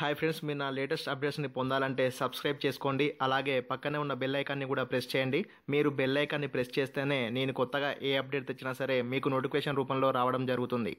hi friends మీరు నా latest అప్డేట్స్ని పొందాలంటే సబ్స్క్రైబ్ చేసుకోండి అలాగే పక్కనే ఉన్న బెల్ ఐకాన్ని కూడా ప్రెస్ చేయండి మీరు బెల్ ఐకాన్ని ప్రెస్ చేస్తేనే నేను కొత్తగా ఏ అప్డేట్ తెచ్చినా సరే మీకు నోటిఫికేషన్ రూపంలో రావడం జరుగుతుంది